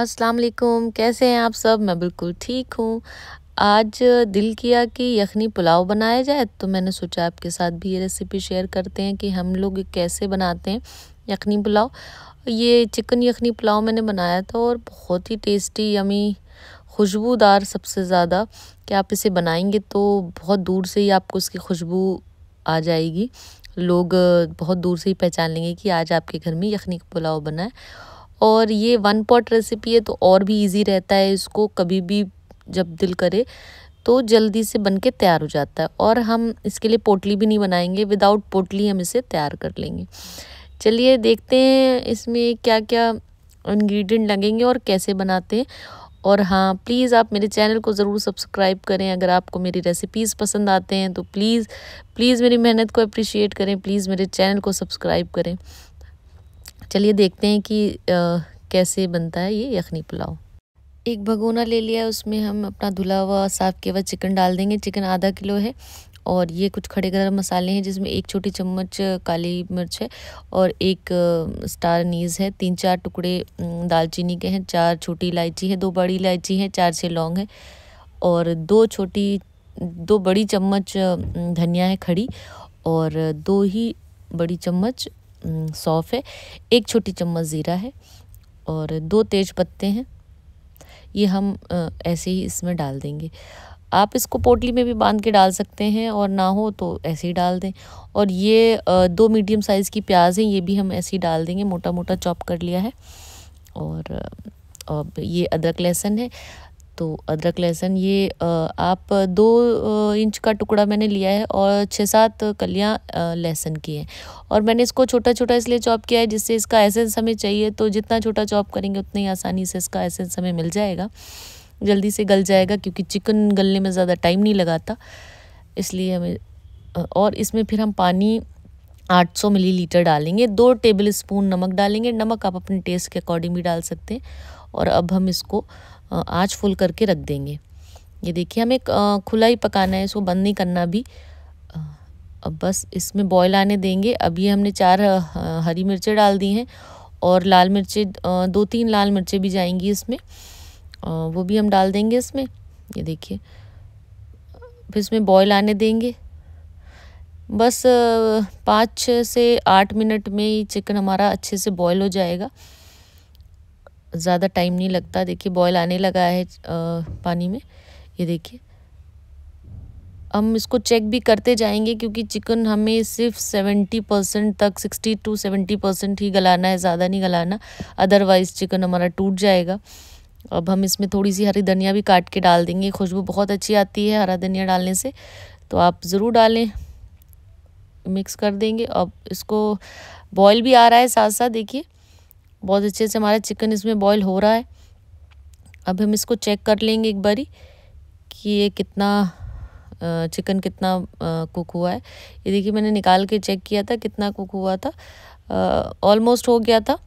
अस्सलाम वालेकुम कैसे हैं आप सब मैं बिल्कुल ठीक हूँ आज दिल किया कि यखनी पुलाव बनाया जाए तो मैंने सोचा आपके साथ भी ये रेसिपी शेयर करते हैं कि हम लोग कैसे बनाते हैं यखनी पुलाव ये चिकन यखनी पुलाव मैंने बनाया था और बहुत ही टेस्टी यमी खुशबूदार सबसे ज़्यादा कि आप इसे बनाएंगे तो बहुत दूर से ही आपको उसकी खुशबू आ जाएगी लोग बहुत दूर से ही पहचान लेंगे कि आज आपके घर में यखनी पुलाव बना है और ये वन पॉट रेसिपी है तो और भी इजी रहता है इसको कभी भी जब दिल करे तो जल्दी से बन के तैयार हो जाता है और हम इसके लिए पोटली भी नहीं बनाएंगे विदाउट पोटली हम इसे तैयार कर लेंगे चलिए देखते हैं इसमें क्या क्या इन्ग्रीडियंट लगेंगे और कैसे बनाते हैं और हाँ प्लीज़ आप मेरे चैनल को ज़रूर सब्सक्राइब करें अगर आपको मेरी रेसिपीज़ पसंद आते हैं तो प्लीज़ प्लीज़ मेरी मेहनत को अप्रिशिएट करें प्लीज़ मेरे चैनल को सब्सक्राइब करें चलिए देखते हैं कि आ, कैसे बनता है ये यखनी पुलाव एक भगोना ले लिया उसमें हम अपना धुला हुआ साफ़ किया हुआ चिकन डाल देंगे चिकन आधा किलो है और ये कुछ खड़े गर्म मसाले हैं जिसमें एक छोटी चम्मच काली मिर्च है और एक स्टार नीज है तीन चार टुकड़े दालचीनी के हैं चार छोटी इलायची है दो बड़ी इलायची है चार छः लौंग है और दो छोटी दो बड़ी चम्मच धनिया है खड़ी और दो ही बड़ी चम्मच सौफ है एक छोटी चम्मच ज़ीरा है और दो तेज पत्ते हैं ये हम ऐसे ही इसमें डाल देंगे आप इसको पोटली में भी बांध के डाल सकते हैं और ना हो तो ऐसे ही डाल दें और ये दो मीडियम साइज़ की प्याज हैं ये भी हम ऐसे ही डाल देंगे मोटा मोटा चॉप कर लिया है और अब ये अदरक लहसुन है तो अदरक लहसुन ये आप दो इंच का टुकड़ा मैंने लिया है और छः सात कलियाँ लहसुन की हैं और मैंने इसको छोटा छोटा इसलिए चॉप किया है जिससे इसका एसेंस हमें चाहिए तो जितना छोटा चॉप करेंगे ही आसानी से इसका एसेंस हमें मिल जाएगा जल्दी से गल जाएगा क्योंकि चिकन गलने में ज़्यादा टाइम नहीं लगाता इसलिए हमें और इसमें फिर हम पानी 800 मिलीलीटर डालेंगे दो टेबल स्पून नमक डालेंगे नमक आप अपने टेस्ट के अकॉर्डिंग भी डाल सकते हैं और अब हम इसको आँच फुल करके रख देंगे ये देखिए हमें खुला ही पकाना है इसको बंद नहीं करना अभी अब बस इसमें बॉयल आने देंगे अभी हमने चार हरी मिर्चें डाल दी हैं और लाल मिर्चें दो तीन लाल मिर्चें भी जाएंगी इसमें वो भी हम डाल देंगे इसमें ये देखिए फिर इसमें बॉयल आने देंगे बस पाँच से आठ मिनट में ही चिकन हमारा अच्छे से बॉयल हो जाएगा ज़्यादा टाइम नहीं लगता देखिए बॉयल आने लगा है पानी में ये देखिए हम इसको चेक भी करते जाएंगे क्योंकि चिकन हमें सिर्फ सेवेंटी परसेंट तक सिक्सटी टू सेवेंटी परसेंट ही गलाना है ज़्यादा नहीं गलाना अदरवाइज़ चिकन हमारा टूट जाएगा अब हम इसमें थोड़ी सी हरी धनिया भी काट के डाल देंगे खुशबू बहुत अच्छी आती है हरा धनिया डालने से तो आप ज़रूर डालें मिक्स कर देंगे अब इसको बॉयल भी आ रहा है साथ साथ देखिए बहुत अच्छे से हमारा चिकन इसमें बॉईल हो रहा है अब हम इसको चेक कर लेंगे एक बारी कि ये कितना चिकन कितना कुक हुआ है ये देखिए मैंने निकाल के चेक किया था कितना कुक हुआ था ऑलमोस्ट हो गया था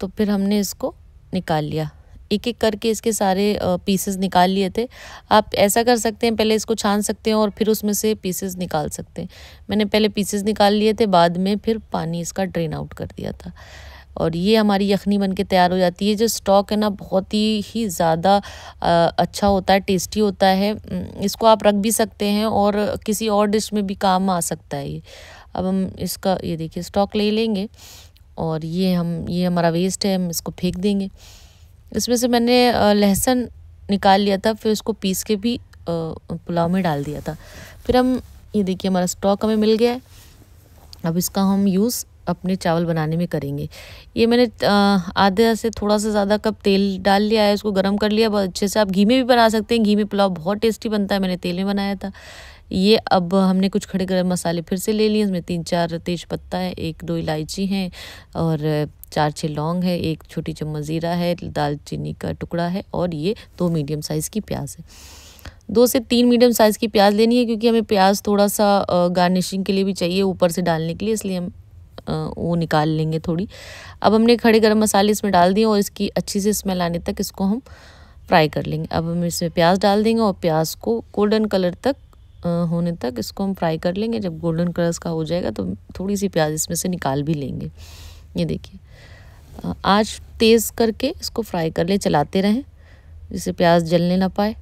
तो फिर हमने इसको निकाल लिया एक एक करके इसके सारे पीसेस निकाल लिए थे आप ऐसा कर सकते हैं पहले इसको छान सकते हैं और फिर उसमें से पीसेस निकाल सकते हैं मैंने पहले पीसेस निकाल लिए थे बाद में फिर पानी इसका ड्रेन आउट कर दिया था और ये हमारी यखनी बन के तैयार हो जाती है जो स्टॉक है ना बहुत ही ही ज़्यादा अच्छा होता है टेस्टी होता है इसको आप रख भी सकते हैं और किसी और डिश में भी काम आ सकता है ये अब हम इसका ये देखिए स्टॉक ले लेंगे और ये हम ये हमारा वेस्ट है हम इसको फेंक देंगे इसमें से मैंने लहसुन निकाल लिया था फिर उसको पीस के भी पुलाव में डाल दिया था फिर हम ये देखिए हमारा स्टॉक हमें मिल गया है अब इसका हम यूज़ अपने चावल बनाने में करेंगे ये मैंने आधे से थोड़ा सा ज़्यादा कप तेल डाल लिया है उसको गर्म कर लिया बहुत अच्छे से आप घी में भी बना सकते हैं घी में पुलाव बहुत टेस्टी बनता है मैंने तेल में बनाया था ये अब हमने कुछ खड़े गर्म मसाले फिर से ले लिए इसमें तीन चार तेज पत्ता है एक दो इलायची हैं और चार छः लौंग है एक छोटी चम्मच ज़ीरा है दालचीनी का टुकड़ा है और ये दो मीडियम साइज़ की प्याज है दो से तीन मीडियम साइज़ की प्याज लेनी है क्योंकि हमें प्याज थोड़ा सा गार्निशिंग के लिए भी चाहिए ऊपर से डालने के लिए इसलिए हम वो निकाल लेंगे थोड़ी अब हमने खड़े गर्म मसाले इसमें डाल दिए और इसकी अच्छी से स्मेल आने तक इसको हम फ्राई कर लेंगे अब हम इसमें प्याज डाल देंगे और प्याज को गोल्डन कलर तक होने तक इसको हम फ्राई कर लेंगे जब गोल्डन कलर का हो जाएगा तो थोड़ी सी प्याज इसमें से निकाल भी लेंगे ये देखिए आज तेज़ करके इसको फ्राई कर ले चलाते रहें जिससे प्याज जलने ना पाए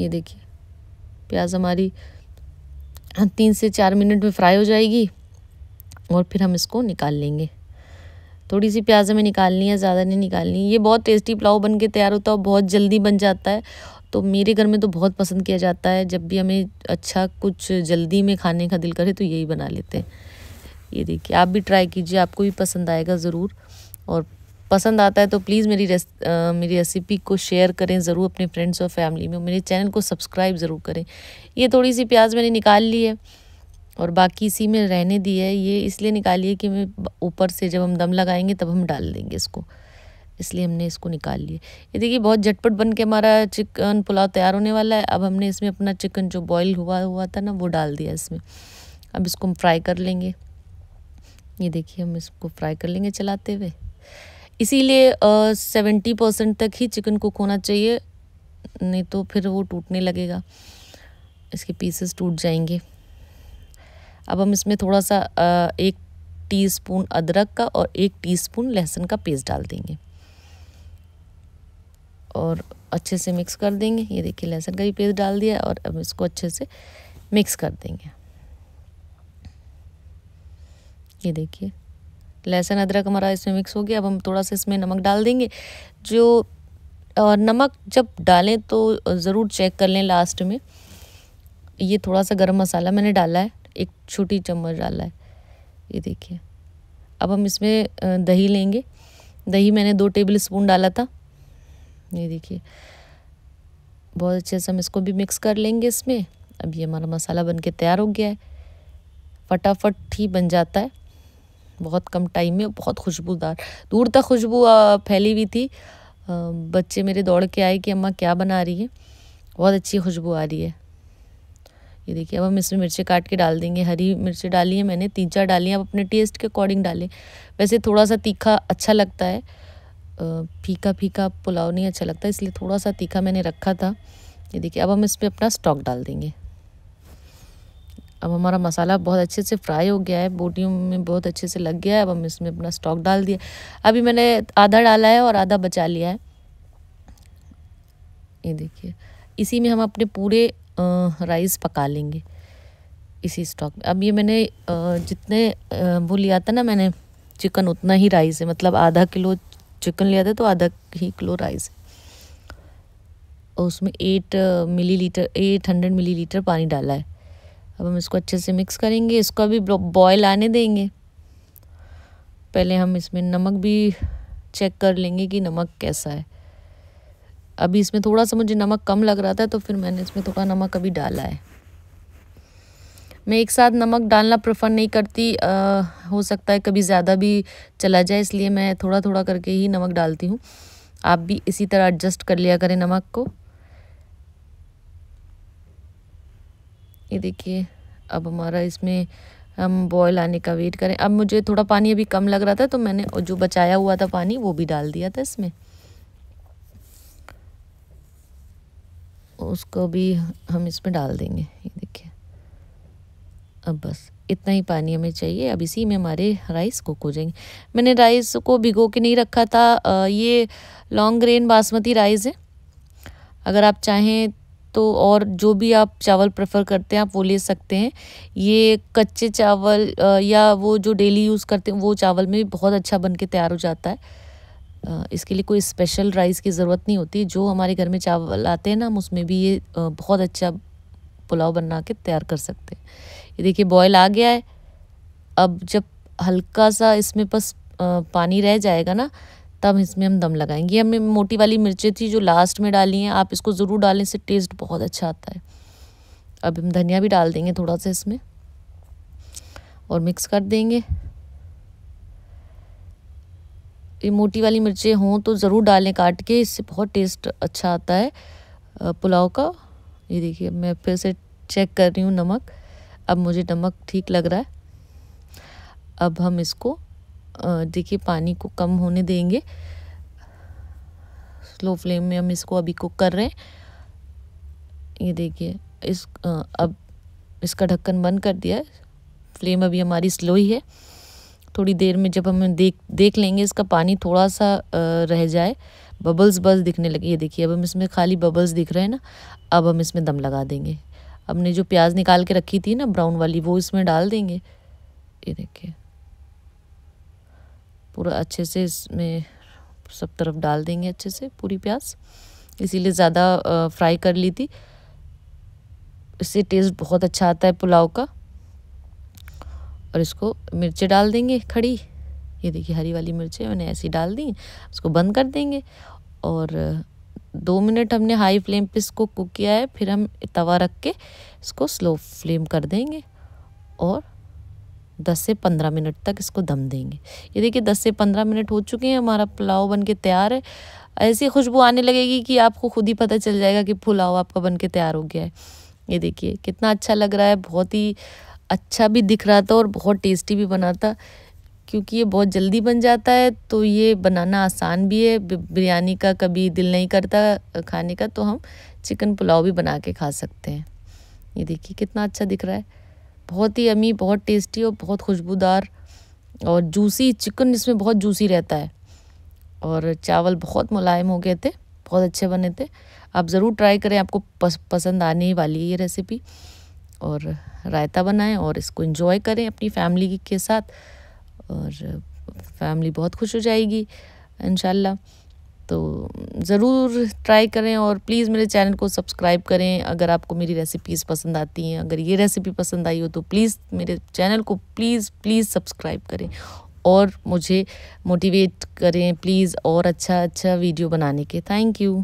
ये देखिए प्याज हमारी तीन से चार मिनट में फ्राई हो जाएगी और फिर हम इसको निकाल लेंगे थोड़ी सी प्याज हमें निकालनी है ज़्यादा नहीं निकालनी ये बहुत टेस्टी पुलाव बन के तैयार होता है और बहुत जल्दी बन जाता है तो मेरे घर में तो बहुत पसंद किया जाता है जब भी हमें अच्छा कुछ जल्दी में खाने का दिल करे तो यही बना लेते हैं ये देखिए आप भी ट्राई कीजिए आपको भी पसंद आएगा ज़रूर और पसंद आता है तो प्लीज़ मेरी रेस मेरी रेसिपी को शेयर करें ज़रूर अपने फ्रेंड्स और फैमिली में मेरे चैनल को सब्सक्राइब ज़रूर करें ये थोड़ी सी प्याज मैंने निकाल ली है और बाकी इसी में रहने दी है ये इसलिए निकालिए कि मैं ऊपर से जब हम दम लगाएंगे तब हम डाल देंगे इसको इसलिए हमने इसको निकाल लिए ये देखिए बहुत झटपट बन के हमारा चिकन पुलाव तैयार होने वाला है अब हमने इसमें अपना चिकन जो बॉईल हुआ हुआ था ना वो डाल दिया इसमें अब इसको हम फ्राई कर लेंगे ये देखिए हम इसको फ्राई कर लेंगे चलाते हुए इसीलिए सेवेंटी परसेंट तक ही चिकन कुक होना चाहिए नहीं तो फिर वो टूटने लगेगा इसके पीसेस टूट जाएंगे अब हम इसमें थोड़ा सा एक टीस्पून अदरक का और एक टीस्पून लहसुन का पेस्ट डाल देंगे और अच्छे से मिक्स कर देंगे ये देखिए लहसुन का भी पेस्ट डाल दिया और अब इसको अच्छे से मिक्स कर देंगे ये देखिए लहसुन अदरक हमारा इसमें मिक्स हो गया अब हम थोड़ा सा इसमें नमक डाल देंगे जो और नमक जब डालें तो ज़रूर चेक कर लें लास्ट में ये थोड़ा सा गरम मसाला मैंने डाला है एक छोटी चम्मच डाला है ये देखिए अब हम इसमें दही लेंगे दही मैंने दो टेबल स्पून डाला था ये देखिए बहुत अच्छे से हम इसको भी मिक्स कर लेंगे इसमें अब ये हमारा मसाला बन के तैयार हो गया है फटाफट ही बन जाता है बहुत कम टाइम में बहुत खुशबूदार दूर तक खुशबू फैली हुई थी बच्चे मेरे दौड़ के आए कि अम्मा क्या बना रही है बहुत अच्छी खुशबू आ रही है ये देखिए अब हम इसमें मिर्चें काट के डाल देंगे हरी मिर्चें डाली है मैंने तीन चार डाली हैं आप अपने टेस्ट के अकॉर्डिंग डालें वैसे थोड़ा सा तीखा अच्छा लगता है फीका फीका पुलाव नहीं अच्छा लगता इसलिए थोड़ा सा तीखा मैंने रखा था ये देखिए अब हम इस पर अपना स्टॉक डाल देंगे अब हमारा मसाला बहुत अच्छे से फ्राई हो गया है बोटियों में बहुत अच्छे से लग गया है अब हम इसमें अपना स्टॉक डाल दिया अभी मैंने आधा डाला है और आधा बचा लिया है ये देखिए इसी में हम अपने पूरे राइस पका लेंगे इसी स्टॉक में अब ये मैंने जितने वो लिया था ना मैंने चिकन उतना ही राइस है मतलब आधा किलो चिकन लिया था तो आधा ही किलो राइस है और उसमें eight millilitre eight hundred millilitre पानी डाला है अब हम इसको अच्छे से मिक्स करेंगे इसको अभी बॉयल आने देंगे पहले हम इसमें नमक भी चेक कर लेंगे कि नमक कैसा है अभी इसमें थोड़ा सा मुझे नमक कम लग रहा था तो फिर मैंने इसमें थोड़ा नमक अभी डाला है मैं एक साथ नमक डालना प्रेफर नहीं करती आ, हो सकता है कभी ज़्यादा भी चला जाए इसलिए मैं थोड़ा थोड़ा करके ही नमक डालती हूँ आप भी इसी तरह एडजस्ट कर लिया करें नमक को ये देखिए अब हमारा इसमें हम बॉयल आने का वेट करें अब मुझे थोड़ा पानी अभी कम लग रहा था तो मैंने जो बचाया हुआ था पानी वो भी डाल दिया था इसमें उसको भी हम इसमें डाल देंगे ये देखिए अब बस इतना ही पानी हमें चाहिए अब इसी में हमारे राइस कुक हो जाएंगे मैंने राइस को भिगो के नहीं रखा था ये लॉन्ग ग्रेन बासमती राइस है अगर आप चाहें तो और जो भी आप चावल प्रेफर करते हैं आप वो ले सकते हैं ये कच्चे चावल या वो जो डेली यूज़ करते हैं वो चावल में भी बहुत अच्छा बन के तैयार हो जाता है इसके लिए कोई स्पेशल राइस की ज़रूरत नहीं होती जो हमारे घर में चावल आते हैं ना हम उसमें भी ये बहुत अच्छा पुलाव बना के तैयार कर सकते हैं ये देखिए बॉयल आ गया है अब जब हल्का सा इसमें बस पानी रह जाएगा ना तब इसमें हम दम लगाएंगे हमें मोटी वाली मिर्ची थी जो लास्ट में डाली हैं आप इसको ज़रूर डालें इससे टेस्ट बहुत अच्छा आता है अब हम धनिया भी डाल देंगे थोड़ा सा इसमें और मिक्स कर देंगे मोटी वाली मिर्चें हों तो ज़रूर डालें काट के इससे बहुत टेस्ट अच्छा आता है पुलाव का ये देखिए मैं फिर से चेक कर रही हूँ नमक अब मुझे नमक ठीक लग रहा है अब हम इसको देखिए पानी को कम होने देंगे स्लो फ्लेम में हम इसको अभी कुक कर रहे हैं ये देखिए इस अब इसका ढक्कन बंद कर दिया है फ्लेम अभी हमारी स्लो ही है थोड़ी देर में जब हम देख देख लेंगे इसका पानी थोड़ा सा रह जाए बबल्स बस दिखने लगे ये देखिए अब हम इसमें खाली बबल्स दिख रहे हैं ना अब हम इसमें दम लगा देंगे हमने जो प्याज निकाल के रखी थी ना ब्राउन वाली वो इसमें डाल देंगे ये देखिए पूरा अच्छे से इसमें सब तरफ डाल देंगे अच्छे से पूरी प्याज इसीलिए ज़्यादा फ्राई कर ली थी इससे टेस्ट बहुत अच्छा आता है पुलाव का और इसको मिर्चें डाल देंगे खड़ी ये देखिए हरी वाली मिर्चें मैंने ऐसी डाल दी उसको बंद कर देंगे और दो मिनट हमने हाई फ्लेम पे इसको कुक किया है फिर हम तवा रख के इसको स्लो फ्लेम कर देंगे और 10 से 15 मिनट तक इसको दम देंगे ये देखिए 10 से 15 मिनट हो चुके हैं हमारा पुलाव बन के तैयार है ऐसी खुशबू आने लगेगी कि आपको खुद ही पता चल जाएगा कि पुलाव आपका बन के तैयार हो गया है ये देखिए कितना अच्छा लग रहा है बहुत ही अच्छा भी दिख रहा था और बहुत टेस्टी भी बना था क्योंकि ये बहुत जल्दी बन जाता है तो ये बनाना आसान भी है बिरयानी का कभी दिल नहीं करता खाने का तो हम चिकन पुलाव भी बना के खा सकते हैं ये देखिए कितना अच्छा दिख रहा है बहुत ही अमी बहुत टेस्टी और बहुत खुशबूदार और जूसी चिकन इसमें बहुत जूसी रहता है और चावल बहुत मुलायम हो गए थे बहुत अच्छे बने थे आप ज़रूर ट्राई करें आपको पस, पसंद आने ही वाली है ये रेसिपी और रायता बनाएं और इसको इन्जॉय करें अपनी फैमिली के साथ और फैमिली बहुत खुश हो जाएगी इन तो ज़रूर ट्राई करें और प्लीज़ मेरे चैनल को सब्सक्राइब करें अगर आपको मेरी रेसिपीज़ पसंद आती हैं अगर ये रेसिपी पसंद आई हो तो प्लीज़ मेरे चैनल को प्लीज़ प्लीज़ सब्सक्राइब करें और मुझे मोटिवेट करें प्लीज़ और अच्छा अच्छा वीडियो बनाने के थैंक यू